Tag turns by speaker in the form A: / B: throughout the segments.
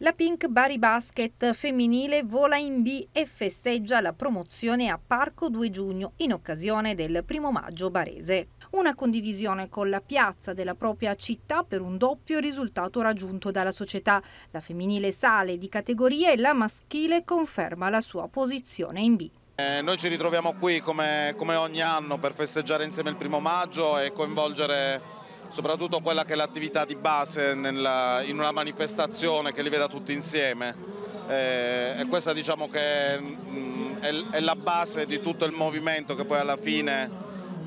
A: La Pink Bari Basket femminile vola in B e festeggia la promozione a Parco 2 giugno in occasione del primo maggio barese. Una condivisione con la piazza della propria città per un doppio risultato raggiunto dalla società. La femminile sale di categoria e la maschile conferma la sua posizione in B. Eh,
B: noi ci ritroviamo qui come, come ogni anno per festeggiare insieme il primo maggio e coinvolgere soprattutto quella che è l'attività di base nella, in una manifestazione che li veda tutti insieme. Eh, e questa diciamo che mh, è, mm, è, la base di tutto il movimento che poi alla fine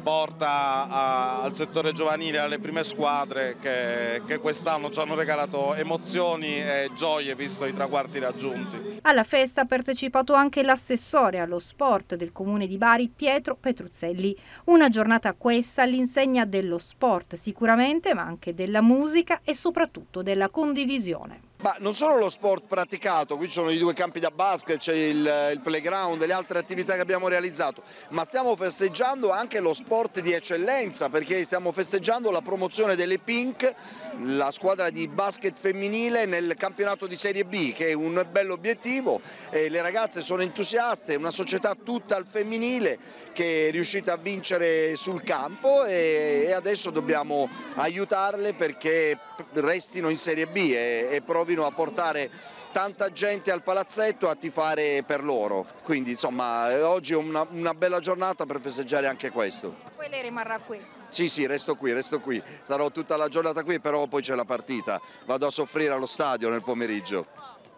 B: porta a, al settore giovanile, alle prime squadre che, che quest'anno ci hanno regalato emozioni e gioie visto i traguardi raggiunti.
A: Alla festa ha partecipato anche l'assessore allo sport del comune di Bari Pietro Petruzzelli. Una giornata questa all'insegna dello sport sicuramente ma anche della musica e soprattutto della condivisione. Ma
C: non solo lo sport praticato, qui ci sono i due campi da basket, c'è il, il, playground, le altre attività che abbiamo realizzato, ma stiamo festeggiando anche lo sport di eccellenza perché stiamo festeggiando la promozione delle Pink, la squadra di basket femminile nel campionato di Serie B che è un bello obiettivo le ragazze sono entusiaste, è una società tutta al femminile che è riuscita a vincere sul campo e, e adesso dobbiamo aiutarle perché restino in Serie B e, e provino provino a portare tanta gente al palazzetto a tifare per loro. Quindi insomma oggi è una, una bella giornata per festeggiare anche questo.
A: Poi lei rimarrà qui?
C: Sì, sì, resto qui, resto qui. Sarò tutta la giornata qui, però poi c'è la partita. Vado a soffrire allo stadio nel pomeriggio.